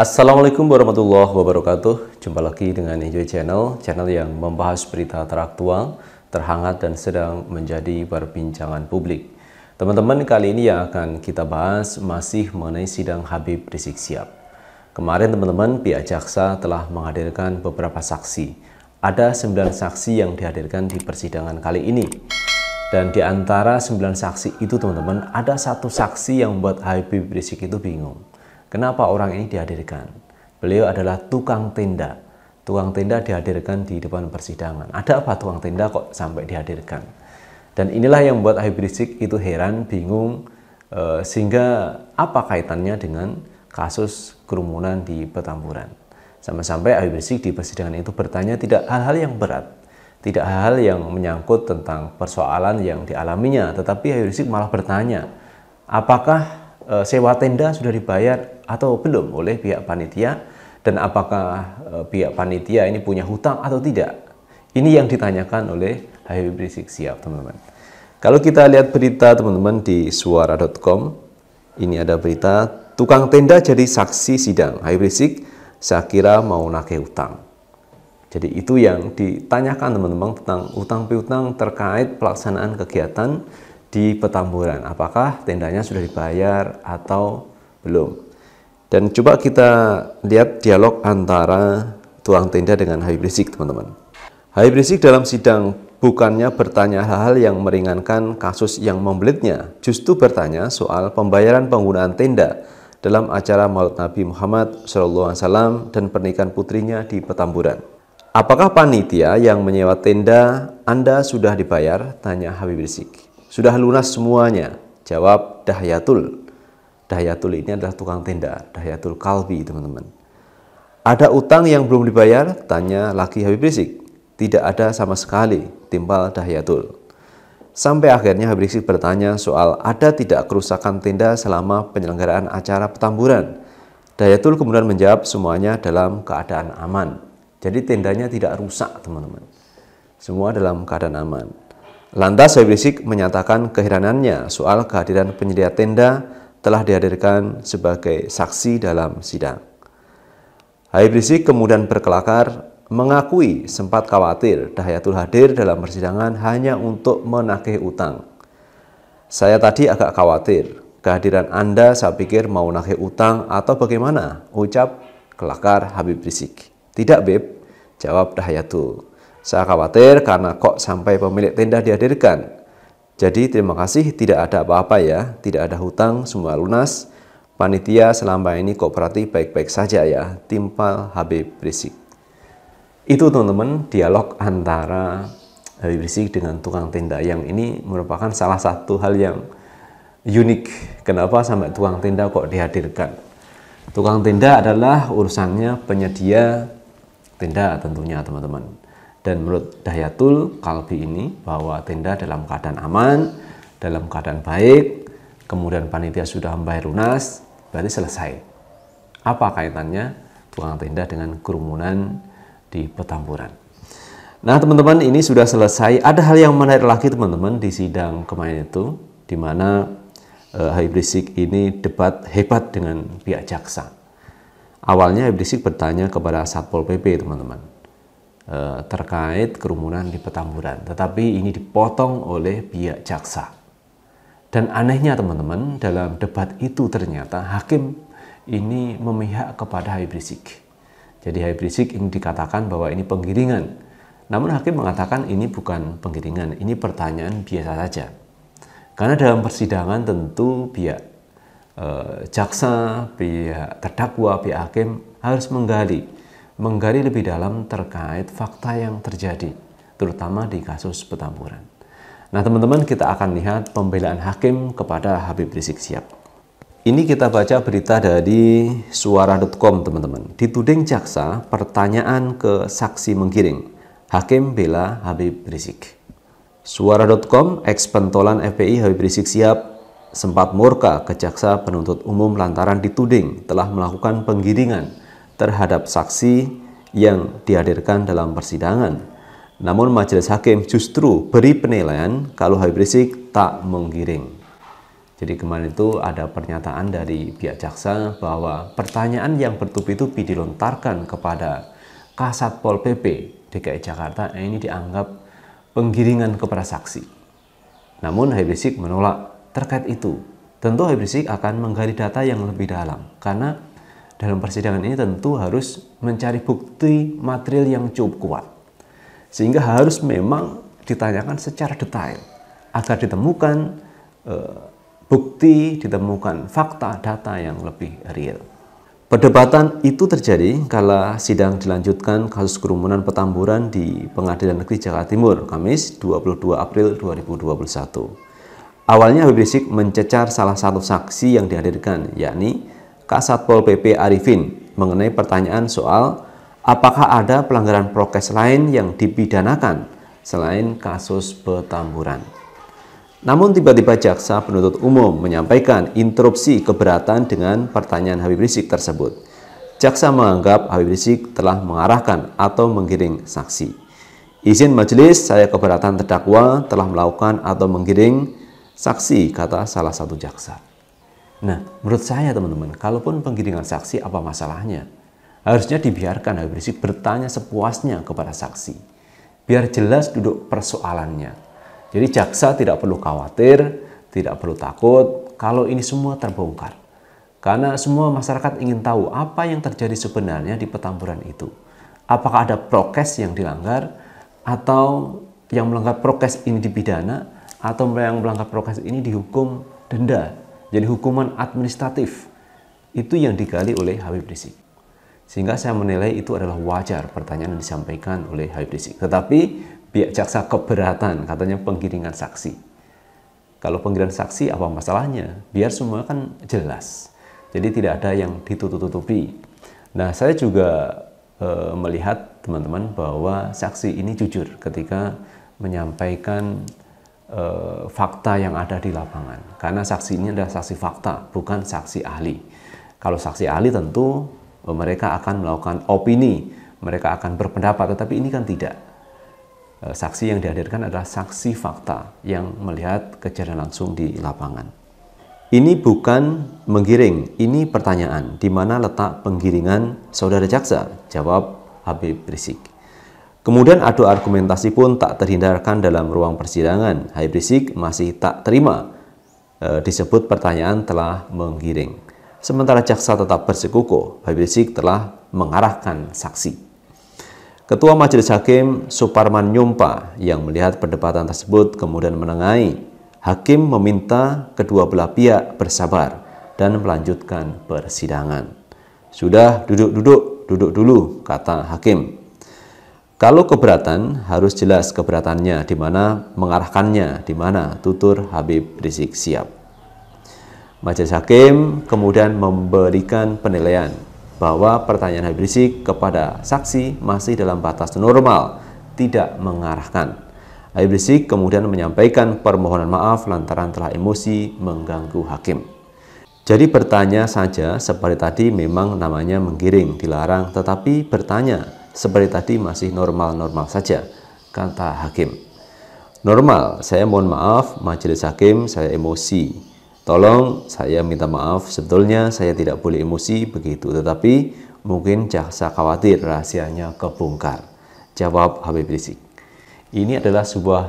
Assalamualaikum warahmatullahi wabarakatuh. Jumpa lagi dengan Enjoy Channel, channel yang membahas berita teraktual, terhangat dan sedang menjadi perbincangan publik. Teman-teman, kali ini yang akan kita bahas masih mengenai sidang Habib Rizik Siap. Kemarin teman-teman, pihak jaksa telah menghadirkan beberapa saksi. Ada 9 saksi yang dihadirkan di persidangan kali ini. Dan di antara 9 saksi itu teman-teman, ada satu saksi yang membuat Habib Rizik itu bingung Kenapa orang ini dihadirkan? Beliau adalah tukang tenda. Tukang tenda dihadirkan di depan persidangan. Ada apa tukang tenda kok sampai dihadirkan? Dan inilah yang membuat Habib Rizik itu heran, bingung, eh, sehingga apa kaitannya dengan kasus kerumunan di Petamburan. Sampai-sampai Habib Rizik di persidangan itu bertanya tidak hal-hal yang berat, tidak hal-hal yang menyangkut tentang persoalan yang dialaminya, tetapi Habib Rizik malah bertanya, apakah Eh, sewa tenda sudah dibayar atau belum oleh pihak panitia dan apakah eh, pihak panitia ini punya hutang atau tidak. Ini yang ditanyakan oleh Habib Rizik Siap, teman-teman. Kalau kita lihat berita teman-teman di suara.com, ini ada berita tukang tenda jadi saksi sidang. Habib Rizik, saya kira mau nake hutang. Jadi itu yang ditanyakan teman-teman tentang utang piutang terkait pelaksanaan kegiatan di Petamburan. Apakah tendanya sudah dibayar atau belum? Dan coba kita lihat dialog antara tuang tenda dengan Habib Rizik, teman-teman. Habib Rizik dalam sidang bukannya bertanya hal-hal yang meringankan kasus yang membelitnya, justru bertanya soal pembayaran penggunaan tenda dalam acara Maulid Nabi Muhammad SAW dan pernikahan putrinya di Petamburan. Apakah panitia yang menyewa tenda Anda sudah dibayar? Tanya Habib Rizik. Sudah lunas semuanya. Jawab Dahyatul. Dahyatul ini adalah tukang tenda, Dahyatul Kalbi, teman-teman. Ada utang yang belum dibayar? Tanya lagi Habib Rizik. Tidak ada sama sekali, timbal Dahyatul. Sampai akhirnya Habib Rizik bertanya soal ada tidak kerusakan tenda selama penyelenggaraan acara petamburan. Dahyatul kemudian menjawab semuanya dalam keadaan aman. Jadi tendanya tidak rusak, teman-teman. Semua dalam keadaan aman. Lantas Habib Rizik menyatakan keheranannya soal kehadiran penyedia tenda telah dihadirkan sebagai saksi dalam sidang. Habib Rizik kemudian berkelakar mengakui sempat khawatir Dahyatul hadir dalam persidangan hanya untuk menagih utang. Saya tadi agak khawatir, kehadiran Anda saya pikir mau nagih utang atau bagaimana? Ucap kelakar Habib Rizik. Tidak, Beb, jawab Dahyatul. Saya khawatir karena kok sampai pemilik tenda dihadirkan. Jadi terima kasih tidak ada apa-apa ya, tidak ada hutang, semua lunas. Panitia selama ini kooperatif baik-baik saja ya, timpal Habib Rizik. Itu teman-teman dialog antara Habib Rizik dengan tukang tenda yang ini merupakan salah satu hal yang unik. Kenapa sampai tukang tenda kok dihadirkan? Tukang tenda adalah urusannya penyedia tenda tentunya teman-teman. Dan menurut Dayatul Kalbi ini bahwa tenda dalam keadaan aman, dalam keadaan baik, kemudian panitia sudah membayar lunas, berarti selesai. Apa kaitannya tukang tenda dengan kerumunan di Petamburan? Nah teman-teman ini sudah selesai. Ada hal yang menarik lagi teman-teman di sidang kemarin itu, di mana uh, Habib Rizik ini debat hebat dengan pihak jaksa. Awalnya Habib Rizik bertanya kepada Satpol PP teman-teman Eh, terkait kerumunan di Petamburan. Tetapi ini dipotong oleh pihak jaksa. Dan anehnya teman-teman, dalam debat itu ternyata hakim ini memihak kepada Habib Rizik. Jadi Habib Rizik ini dikatakan bahwa ini penggiringan. Namun hakim mengatakan ini bukan penggiringan, ini pertanyaan biasa saja. Karena dalam persidangan tentu pihak eh, jaksa, pihak terdakwa, pihak hakim harus menggali menggali lebih dalam terkait fakta yang terjadi, terutama di kasus petamburan. Nah, teman-teman, kita akan lihat pembelaan hakim kepada Habib Rizik siap. Ini kita baca berita dari suara.com, teman-teman. Dituding jaksa pertanyaan ke saksi menggiring. Hakim bela Habib Rizik. Suara.com, eks pentolan FPI Habib Rizik siap sempat murka ke jaksa penuntut umum lantaran dituding telah melakukan penggiringan terhadap saksi yang dihadirkan dalam persidangan. Namun majelis hakim justru beri penilaian kalau Habib Rizik tak menggiring. Jadi kemarin itu ada pernyataan dari pihak jaksa bahwa pertanyaan yang bertubi-tubi dilontarkan kepada Kasat Pol PP DKI Jakarta eh, ini dianggap penggiringan kepada saksi. Namun Habib Rizik menolak terkait itu. Tentu Habib Rizik akan menggali data yang lebih dalam karena dalam persidangan ini tentu harus mencari bukti material yang cukup kuat. Sehingga harus memang ditanyakan secara detail agar ditemukan e, bukti, ditemukan fakta, data yang lebih real. Perdebatan itu terjadi kala sidang dilanjutkan kasus kerumunan petamburan di Pengadilan Negeri Jakarta Timur, Kamis 22 April 2021. Awalnya Habib Rizik mencecar salah satu saksi yang dihadirkan, yakni Kasatpol PP Arifin mengenai pertanyaan soal apakah ada pelanggaran prokes lain yang dipidanakan selain kasus petamburan. Namun tiba-tiba jaksa penuntut umum menyampaikan interupsi keberatan dengan pertanyaan Habib Rizik tersebut. Jaksa menganggap Habib Rizik telah mengarahkan atau menggiring saksi. Izin majelis, saya keberatan terdakwa telah melakukan atau menggiring saksi, kata salah satu jaksa. Nah, menurut saya teman-teman, kalaupun penggiringan saksi apa masalahnya? Harusnya dibiarkan habib rizik bertanya sepuasnya kepada saksi. Biar jelas duduk persoalannya. Jadi jaksa tidak perlu khawatir, tidak perlu takut kalau ini semua terbongkar. Karena semua masyarakat ingin tahu apa yang terjadi sebenarnya di petamburan itu. Apakah ada prokes yang dilanggar atau yang melanggar prokes ini dipidana atau yang melanggar prokes ini dihukum denda jadi hukuman administratif itu yang digali oleh Habib Rizik. Sehingga saya menilai itu adalah wajar pertanyaan yang disampaikan oleh Habib Rizik. Tetapi pihak jaksa keberatan, katanya penggiringan saksi. Kalau penggiringan saksi apa masalahnya? Biar semua kan jelas. Jadi tidak ada yang ditutup-tutupi. Nah, saya juga e, melihat teman-teman bahwa saksi ini jujur ketika menyampaikan uh, fakta yang ada di lapangan. Karena saksi ini adalah saksi fakta, bukan saksi ahli. Kalau saksi ahli tentu uh, mereka akan melakukan opini, mereka akan berpendapat, tetapi ini kan tidak. Uh, saksi yang dihadirkan adalah saksi fakta yang melihat kejadian langsung di lapangan. Ini bukan menggiring, ini pertanyaan. Di mana letak penggiringan saudara jaksa? Jawab Habib Rizik. Kemudian adu argumentasi pun tak terhindarkan dalam ruang persidangan. Habib Rizik masih tak terima e, disebut pertanyaan telah menggiring. Sementara jaksa tetap bersikukuh, Habib Rizik telah mengarahkan saksi. Ketua Majelis Hakim Suparman Nyumpa yang melihat perdebatan tersebut kemudian menengahi. Hakim meminta kedua belah pihak bersabar dan melanjutkan persidangan. Sudah duduk-duduk, duduk dulu, kata hakim. Kalau keberatan, harus jelas keberatannya, di mana mengarahkannya, di mana tutur Habib Rizik siap. Majelis Hakim kemudian memberikan penilaian bahwa pertanyaan Habib Rizik kepada saksi masih dalam batas normal, tidak mengarahkan. Habib Rizik kemudian menyampaikan permohonan maaf lantaran telah emosi mengganggu hakim. Jadi bertanya saja seperti tadi memang namanya menggiring, dilarang, tetapi bertanya seperti tadi masih normal-normal saja, kata hakim. Normal, saya mohon maaf, majelis hakim, saya emosi. Tolong, saya minta maaf, sebetulnya saya tidak boleh emosi begitu, tetapi mungkin jaksa khawatir rahasianya kebongkar. Jawab Habib Rizik. Ini adalah sebuah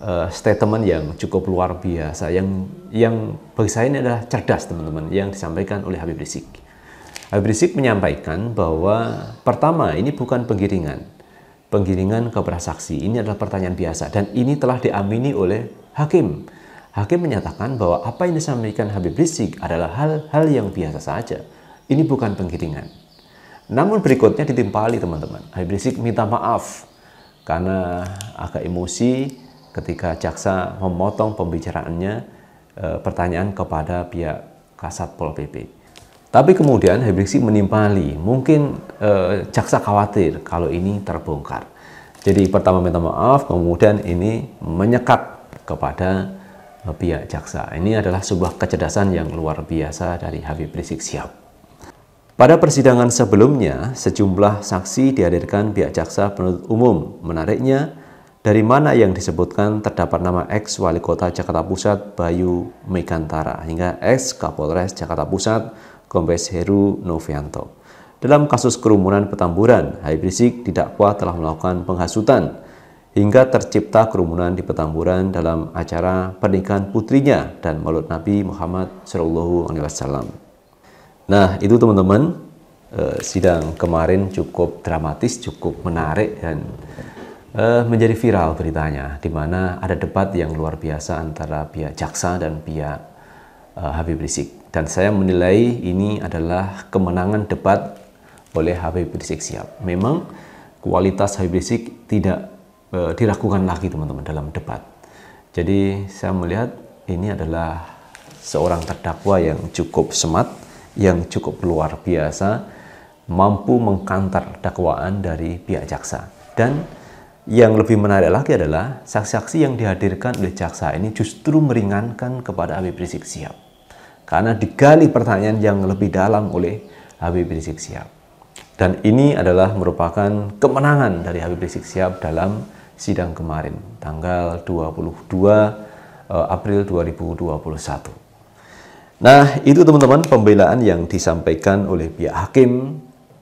uh, statement yang cukup luar biasa yang yang bagi saya ini adalah cerdas teman-teman yang disampaikan oleh Habib Rizik. Habib Rizik menyampaikan bahwa pertama ini bukan penggiringan. Penggiringan ke saksi ini adalah pertanyaan biasa dan ini telah diamini oleh hakim. Hakim menyatakan bahwa apa yang disampaikan Habib Rizik adalah hal-hal yang biasa saja. Ini bukan penggiringan. Namun berikutnya ditimpali teman-teman. Habib Rizik minta maaf karena agak emosi ketika jaksa memotong pembicaraannya e, pertanyaan kepada pihak Kasat Pol PP. Tapi kemudian Rizik menimpali, mungkin eh, jaksa khawatir kalau ini terbongkar. Jadi pertama minta maaf, kemudian ini menyekat kepada eh, pihak jaksa. Ini adalah sebuah kecerdasan yang luar biasa dari Habib Rizik siap. Pada persidangan sebelumnya, sejumlah saksi dihadirkan pihak jaksa penuntut umum. Menariknya, dari mana yang disebutkan terdapat nama ex wali kota Jakarta Pusat Bayu Megantara hingga ex Kapolres Jakarta Pusat Kombes Heru Novianto. Dalam kasus kerumunan Petamburan, Habib Rizik didakwa telah melakukan penghasutan hingga tercipta kerumunan di Petamburan dalam acara pernikahan putrinya dan maulid Nabi Muhammad Shallallahu Alaihi Wasallam. Nah, itu teman-teman eh, sidang kemarin cukup dramatis, cukup menarik dan eh, menjadi viral beritanya, di mana ada debat yang luar biasa antara pihak jaksa dan pihak eh, Habib Rizik dan saya menilai ini adalah kemenangan debat oleh Habib Rizik Siap. Memang kualitas Habib Rizik tidak e, diragukan lagi teman-teman dalam debat. Jadi saya melihat ini adalah seorang terdakwa yang cukup smart, yang cukup luar biasa, mampu mengkantar dakwaan dari pihak jaksa. Dan yang lebih menarik lagi adalah saksi-saksi yang dihadirkan oleh jaksa ini justru meringankan kepada Habib Rizik Siap karena digali pertanyaan yang lebih dalam oleh Habib Rizik Sihab. Dan ini adalah merupakan kemenangan dari Habib Rizik Sihab dalam sidang kemarin, tanggal 22 eh, April 2021. Nah, itu teman-teman pembelaan yang disampaikan oleh pihak hakim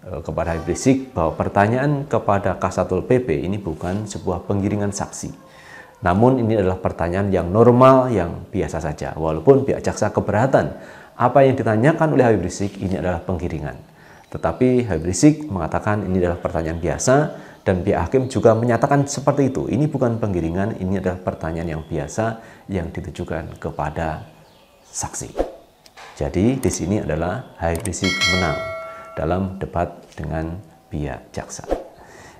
eh, kepada Habib Rizik bahwa pertanyaan kepada Kasatul PP ini bukan sebuah penggiringan saksi. Namun ini adalah pertanyaan yang normal, yang biasa saja. Walaupun pihak jaksa keberatan, apa yang ditanyakan oleh Habib Rizik ini adalah penggiringan. Tetapi Habib Rizik mengatakan ini adalah pertanyaan biasa dan pihak hakim juga menyatakan seperti itu. Ini bukan penggiringan, ini adalah pertanyaan yang biasa yang ditujukan kepada saksi. Jadi di sini adalah Habib Rizik menang dalam debat dengan pihak jaksa.